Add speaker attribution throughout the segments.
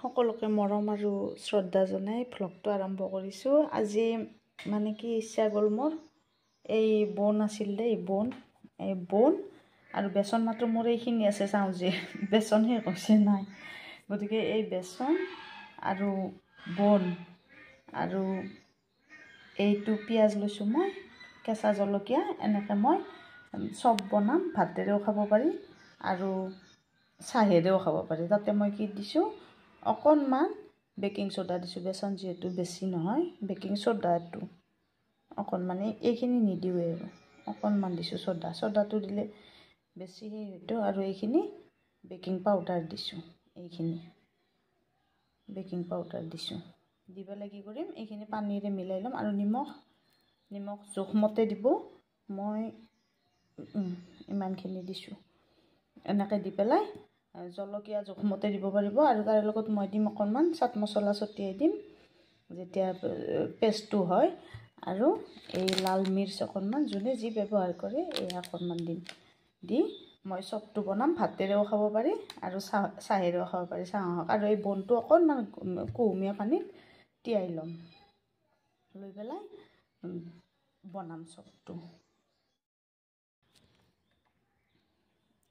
Speaker 1: সকলোকে মৰম আৰু শ্ৰদ্ধা জনাই ভ্লগটো আৰম্ভ কৰিছোঁ আজি মানে কি ইচ্ছা গ'ল মোৰ এই বন আছিল দেই বন এই বন আৰু বেচন মাত্ৰ মোৰ এইখিনি আছে চাওঁ যে বেচন শেষ হৈছে নাই গতিকে এই বেচন আৰু বন আৰু এইটো পিঁয়াজ লৈছোঁ মই কেঁচা জলকীয়া এনেকৈ মই চব বনাম ভাতেৰেও খাব পাৰি আৰু চাহেৰেও খাব পাৰি তাতে মই কি দিছোঁ অকণমান বেকিং চ'ডা দিছোঁ বেচন যিহেতু বেছি নহয় বেকিং চ'ডাটো অকণমান এই এইখিনি নিদিওঁৱে আৰু অকণমান দিছোঁ চ'ডা চ'ডাটো দিলে বেছি সেই হয়তো আৰু এইখিনি বেকিং পাউডাৰ দিছোঁ এইখিনি বেকিং পাউডাৰ দিছোঁ দি পেলাই কি কৰিম এইখিনি পানীৰে মিলাই ল'ম আৰু নিমখ নিমখ জোখমতে দিব মই ইমানখিনি দিছোঁ এনেকৈ দি পেলাই জলকীয়া জোখমতে দিব পাৰিব আৰু তাৰ লগত মই দিম অকণমান চাট মছলা ছটিয়াই দিম যেতিয়া পেষ্টটো হয় আৰু এই লাল মিৰ্চ অকণমান যোনে যি ব্যৱহাৰ কৰে এয়া অকণমান দিম দি মই চপটো বনাম ভাতেৰেও খাব পাৰি আৰু চাহ চাহেৰেও খাব পাৰি চাহ হওক আৰু এই বনটো অকণমান কুহুমীয়া পানীত তিয়াই ল'ম লৈ পেলাই বনাম চপটো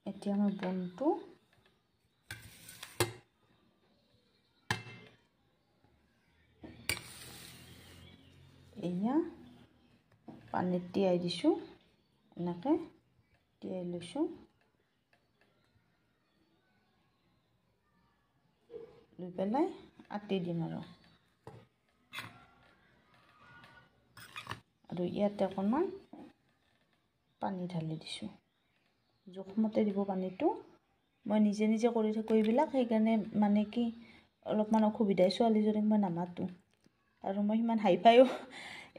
Speaker 1: এতিয়া মই বনটো এয়া পানীত তিয়াই দিছোঁ এনেকৈ তিয়াই লৈছোঁ লৈ পেলাই আঁতি দিম আৰু আৰু ইয়াতে অকণমান পানী ঢালি দিছোঁ জোখমতে দিব পানীটো মই নিজে নিজে কৰি থাকোঁ এইবিলাক সেইকাৰণে মানে কি অলপমান অসুবিধাই ছোৱালীজনীক মই নামাতোঁ আৰু মই সিমান হাই পায়ো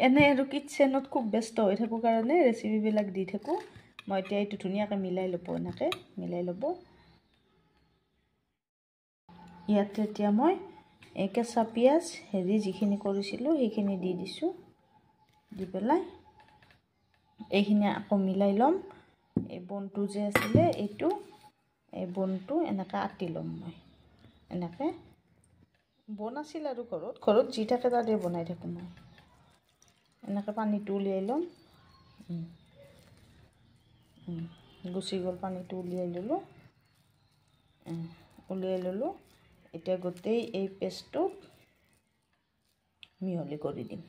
Speaker 1: এনেই আৰু কিটচেনত খুব ব্যস্ত হৈ থাকোঁ কাৰণে ৰেচিপিবিলাক দি থাকোঁ মই এতিয়া এইটো ধুনীয়াকৈ মিলাই ল'ব এনেকৈ মিলাই ল'ব ইয়াতে এতিয়া মই এই কেঁচা পিঁয়াজ হেৰি যিখিনি কৰিছিলোঁ সেইখিনি দি দিছোঁ দি পেলাই এইখিনি আকৌ মিলাই ল'ম এই বনটো যে আছিলে এইটো এই বনটো এনেকৈ আঁতি ল'ম মই এনেকৈ বনাইছিল আৰু ঘৰত ঘৰত যি থাকে তাতে বনাই থাকোঁ মই এনেকৈ পানীটো উলিয়াই ল'ম গুচি গ'ল পানীটো উলিয়াই ল'লোঁ উলিয়াই ল'লোঁ এতিয়া গোটেই এই পেষ্টটোত মিহলি কৰি দিম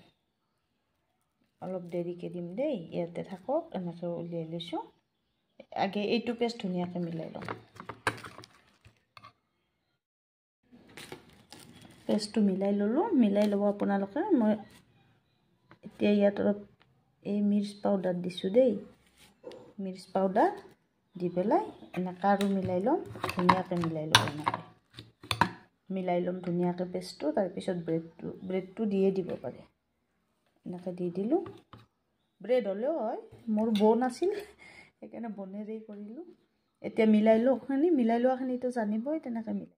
Speaker 1: অলপ দেৰিকৈ দিম দেই ইয়াতে থাকক এনেকৈ উলিয়াই লৈছোঁ আগে এইটো পেষ্ট ধুনীয়াকৈ মিলাই ল'ম পেষ্টটো মিলাই ললোঁ মিলাই ল'ব আপোনালোকে মই এতিয়া ইয়াত অলপ এই মিৰ্চ পাউডাৰ দিছোঁ দেই মিৰ্চ পাউডাৰ দি পেলাই এনেকৈ আৰু মিলাই ল'ম ধুনীয়াকৈ মিলাই ল'ব এনেকৈ মিলাই ল'ম ধুনীয়াকৈ পেষ্টটো তাৰপিছত ব্ৰেডটো ব্ৰেডটো দিয়ে দিব পাৰে এনেকৈ দি দিলোঁ ব্ৰেড হ'লেও হয় মোৰ বন আছিল সেইকাৰণে বনেৰেই কৰিলোঁ এতিয়া মিলাই লওঁখিনি মিলাই লোৱাখিনিতো জানিবই তেনেকৈ মিলাই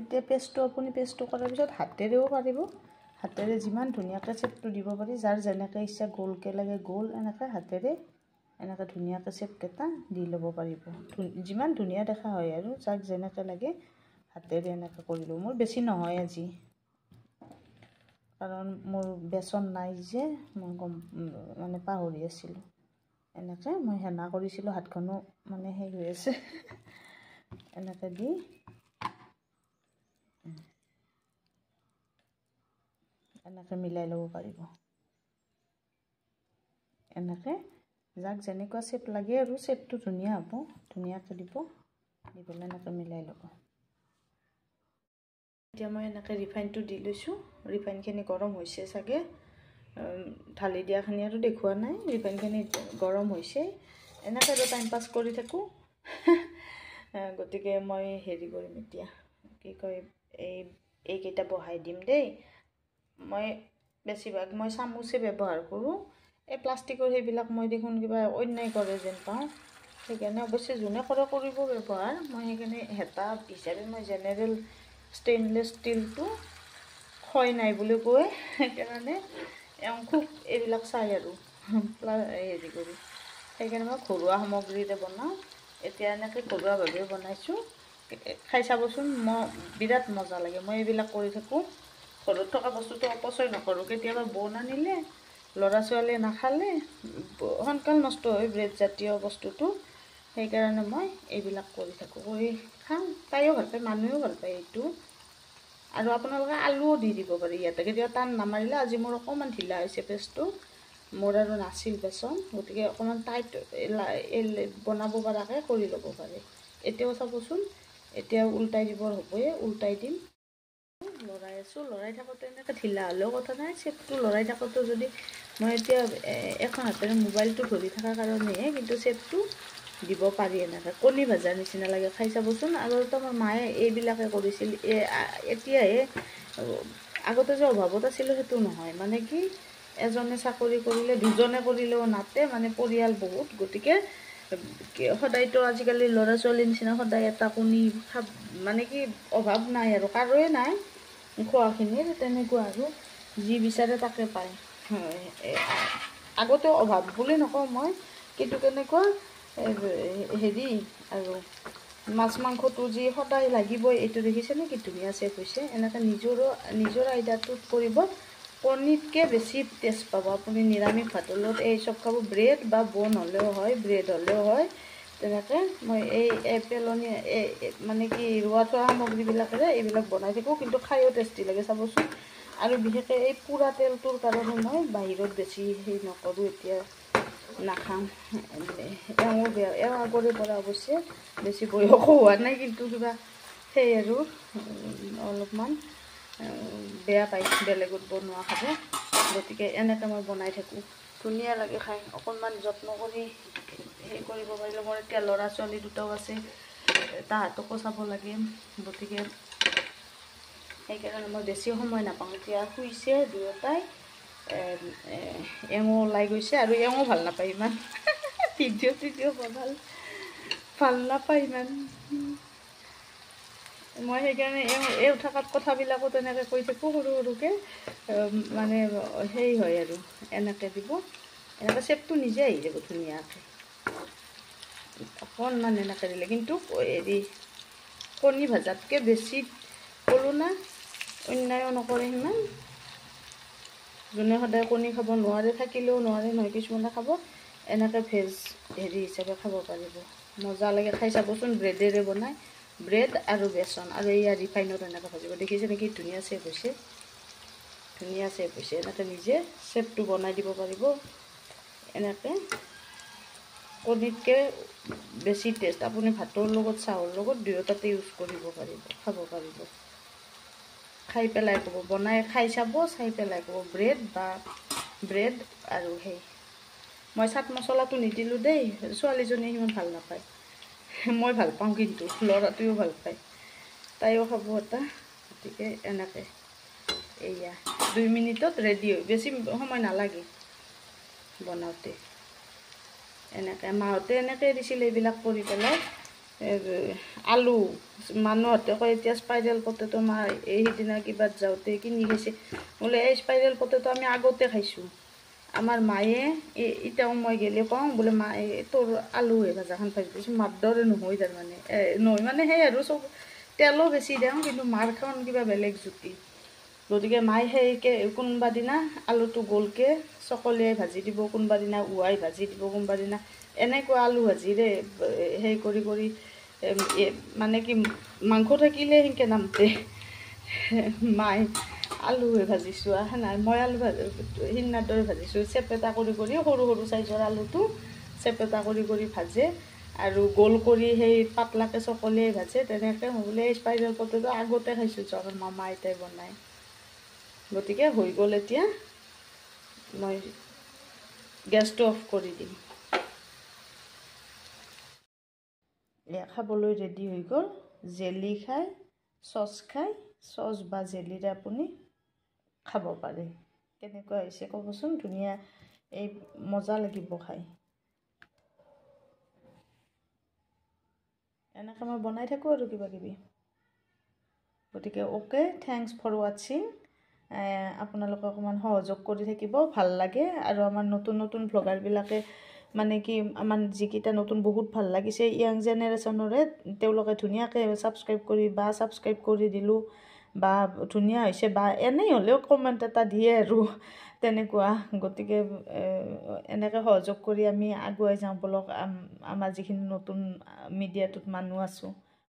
Speaker 1: এতিয়া পেষ্টটো আপুনি পেষ্টটো কৰাৰ পিছত হাতেৰেও পাৰিব হাতেৰে যিমান ধুনীয়াকৈ চেপটো দিব পাৰি যাৰ যেনেকৈ ইচ্ছা গোলকৈ লাগে গোল এনেকৈ হাতেৰে এনেকৈ ধুনীয়াকৈ চেপকেইটা দি ল'ব পাৰিব যিমান ধুনীয়া দেখা হয় আৰু যাক যেনেকৈ লাগে হাতেৰে এনেকৈ কৰিলোঁ মোৰ বেছি নহয় আজি কাৰণ মোৰ বেচন নাই যে মই গম মানে পাহৰি আছিলোঁ এনেকৈ মই হেনা কৰিছিলোঁ হাতখনো মানে সেই হৈ আছে এনেকৈ দি এনেকে মিলাই ল'ব পাৰিব এনেকে যাক যেনেকুৱা চেপ লাগে আৰু চেপটো ধুনীয়া হ'ব ধুনীয়াকৈ দিব দি পেলাই এনেকৈ মিলাই ল'ব এতিয়া মই এনেকৈ ৰিফাইনটো দি লৈছোঁ ৰিফাইনখিনি গৰম হৈছে চাগে ঢালি দিয়াখিনি আৰু দেখুওৱা নাই ৰিফাইনখিনি গৰম হৈছে এনেকৈ আৰু টাইম পাছ কৰি থাকোঁ গতিকে মই হেৰি কৰিম এতিয়া কি কয় এই এইকেইটা বহাই দিম দেই মই বেছিভাগ মই চামুচে ব্যৱহাৰ কৰোঁ এই প্লাষ্টিকৰ সেইবিলাক মই দেখোন কিবা অন্যায় কৰে যেন পাওঁ সেইকাৰণে অৱশ্যে যোনে কৰে কৰিব ব্যৱহাৰ মই সেইকাৰণে হেতা হিচাপে মই জেনেৰেল ষ্টেইনলেছ ষ্টীলটো ক্ষয় নাই বুলি কৈ সেইকাৰণে এওঁ খুব এইবিলাক চাই আৰু হেৰি কৰি সেইকাৰণে মই ঘৰুৱা সামগ্ৰীৰে বনাওঁ এতিয়া এনেকৈ ঘৰুৱাভাৱে বনাইছোঁ খাই চাবচোন মই বিৰাট মজা লাগে মই এইবিলাক কৰি থাকোঁ ঘৰত থকা বস্তুটো অপচয় নকৰোঁ কেতিয়াবা বন আনিলে ল'ৰা ছোৱালীয়ে নাখালে সোনকালে নষ্ট হয় ব্ৰেডজাতীয় বস্তুটো সেইকাৰণে মই এইবিলাক কৰি থাকোঁ কৰি খাম তাইও ভাল পায় মানুহেও ভাল পায় এইটো আৰু আপোনালোকে আলুও দি দিব পাৰে ইয়াতে কেতিয়াবা টান নামাৰিলে আজি মোৰ অকণমান ঢিলা হৈছে পেষ্টটো মোৰ আৰু নাছিল বেচন গতিকে অকণমান টাইট বনাব পৰাকৈ কৰি ল'ব পাৰে এতিয়াও চাবচোন এতিয়া ওলটাই দিবৰ হ'বই ওলটাই দিম লৰাই আছোঁ লৰাই থাকোঁতে এনেকৈ ঢিলা হ'লেও কথা নাই চেপটো লৰাই থাকোঁতেও যদি মই এতিয়া এখন হাতেৰে মোবাইলটো ধৰি থকাৰ কাৰণেহে কিন্তু চেপটো দিব পাৰি এনেকৈ কণী ভাজাৰ নিচিনা লাগে খাই চাবচোন আগতেতো আমাৰ মায়ে এইবিলাকে কৰিছিল এতিয়াহে আগতে যে অভাৱত আছিলোঁ সেইটো নহয় মানে কি এজনে চাকৰি কৰিলে দুজনে কৰিলেও নাতে মানে পৰিয়াল বহুত গতিকে সদায়তো আজিকালি ল'ৰা ছোৱালীৰ নিচিনা সদায় এটা কণী খাব মানে কি অভাৱ নাই আৰু কাৰোৱে নাই খোৱাখিনিৰ তেনেকুৱা আৰু যি বিচাৰে তাকে পায় আগতে অভাৱ বুলি নকওঁ মই কিন্তু কেনেকুৱা হেৰি আৰু মাছ মাংসটো যি সদায় লাগিবই এইটো দেখিছেনে কি ধুনীয়া চেফ হৈছে এনেকৈ নিজৰ নিজৰ আইডাটোত কৰিব কণীতকৈ বেছি টেষ্ট পাব আপুনি নিৰামিষ ভাতৰ লগত এই চব খাব ব্ৰেড বা বন হ'লেও হয় ব্ৰেড হ'লেও হয় তেনেকৈ মই এই এপেলনি মানে কি ৰোৱা সামগ্ৰীবিলাকে যে এইবিলাক বনাই থাকোঁ কিন্তু খায়ো টেষ্টি লাগে চাবচোন আৰু বিশেষকৈ এই পোৰা তেলটোৰ কাৰণে মই বাহিৰত বেছি হেৰি নকৰোঁ এতিয়া নাখাম এওঁ বেয়া এওঁ আগৰে পৰা অৱশ্যে বেছি বয়সো হোৱা নাই কিন্তু কিবা সেই আৰু অলপমান বেয়া পাইছোঁ বেলেগত বনোৱা খাব গতিকে এনেকৈ মই বনাই থাকোঁ ধুনীয়া লাগে খাই অকণমান যত্ন কৰি হেৰি কৰিব পাৰিলে মোৰ এতিয়া ল'ৰা ছোৱালী দুটাও আছে তাহাঁতকো চাব লাগে গতিকে সেইকাৰণে মই বেছি সময় নাপাওঁ এতিয়া শুইছে দুয়োটাই এঙো ওলাই গৈছে আৰু এঙো ভাল নাপায় ইমান ভিডিঅ' চিডিঅ' ভাল ভাল নাপায় ইমান মই সেইকাৰণে এই এই উঠাকাত কথাবিলাকো তেনেকৈ কৈ থাকোঁ সৰু সৰুকৈ মানে সেই হয় আৰু এনেকৈ দিব এনেকৈ চেপটো নিজে আহি যাব ধুনীয়াকৈ অকণমান এনেকৈ দিলে কিন্তু হেৰি কণী ভজাতকৈ বেছি ক'লোঁ না অন্যায়ো নকৰে সিমান যোনে সদায় কণী খাব নোৱাৰে থাকিলেও নোৱাৰে নহয় কিছুমানে খাব এনেকৈ ভেজ হেৰি হিচাপে খাব পাৰিব মজা লাগে খাই চাবচোন ব্ৰেডেৰে বনায় ব্রেড আর বেসন আর ইয়া রিফাইনত ভাজিব দেখিছে নাকি ধুনিয়া শেপ হয়েছে ধুনিয়া শেপ হয়েছে এনেকে নিজে শেপটু বনাই দিব পারিব এনেকে কণীতকে বেশি টেস্ট আপনি ভাতর লগত চাউল লগত দুয়োটাতে ইউজ করব খাব পাৰিব খাই পেলাই কব বনাই খাই চাব চাই পেলাই কব ব্ৰেড বা ব্ৰেড আৰ সেই মই চাট মশলাটো নিদিলোঁ দেই ছোৱালীজনীয়ে সিমান ভাল নাপায় মই ভাল পাওঁ কিন্তু ল'ৰাটোও ভাল পায় তাইও খাব এটা গতিকে এনেকৈ এয়া দুই মিনিটত ৰেডি হয় বেছি সময় নালাগে বনাওঁতে এনেকৈ মাহঁতে এনেকৈ দিছিলে এইবিলাক কৰি পেলাই আলু মানুহহঁতে কয় এতিয়া স্পাইৰেল পটেটো মা এই সিদিনা কিবা যাওঁতে কিনি খাইছে বোলে এই স্পাইৰেল পটেটো আমি আগতে খাইছোঁ আমাৰ মায়ে এটাও মই গেলে কওঁ বোলে মা তোৰ আলুহে ভাজাখান পাই দিছোঁ মাপদৰে নহয় তাৰমানে নহয় মানে সেই আৰু চব তেলো বেছি দিওঁ কিন্তু মাৰ খাওঁ কিবা বেলেগ জুতি গতিকে মায়ে সেইকে কোনোবা দিনা আলুটো গোলকে চকলিয়াই ভাজি দিব কোনোবা দিনা উহাই ভাজি দিব কোনোবা দিনা এনেকুৱা আলু ভাজিৰে সেই কৰি কৰি মানে কি মাংস থাকিলে সেনেকৈ নামতে মায় আলু হৈ ভাজিছোঁ সেনেহেন মই আলু ভাজি সিদিনা দৰে ভাজিছোঁ চেপেটা কৰি কৰি সৰু সৰু চাইজৰ আলুটো চেপেটা কৰি কৰি ভাজে আৰু গোল কৰি সেই পাতলাকৈ চকলিয়াই ভাজে তেনেকৈ মই বোলে স্পাইৰেল পটেটো আগতে খাইছোঁ যোৱা মামা আইতাই বনাই গতিকে হৈ গ'ল এতিয়া মই গেছটো অফ কৰি দিম এয়া খাবলৈ ৰেডি হৈ গ'ল জেলি খাই চচ খাই চচ বা জেলিৰে আপুনি খাব পাৰে কেনেকুৱা হৈছে ক'বচোন ধুনীয়া এই মজা লাগিব খাই এনেকৈ মই বনাই থাকোঁ আৰু কিবা কিবি গতিকে অ'কে থেংকছ ফৰ ৱাটছিং আপোনালোকে অকণমান সহযোগ কৰি থাকিব ভাল লাগে আৰু আমাৰ নতুন নতুন ভ্লগাৰবিলাকে মানে কি আমাৰ যিকেইটা নতুন বহুত ভাল লাগিছে ইয়াং জেনেৰেশ্যনৰে তেওঁলোকে ধুনীয়াকৈ ছাবস্ক্ৰাইব কৰি বা ছাবস্ক্ৰাইব কৰি দিলোঁ বা ধুনীয়া হৈছে বা এনেই হ'লেও কমেণ্ট এটা দিয়ে আৰু তেনেকুৱা গতিকে এনেকৈ সহযোগ কৰি আমি আগুৱাই যাওঁ ব'লক আমাৰ যিখিনি নতুন মিডিয়াটোত মানুহ আছোঁ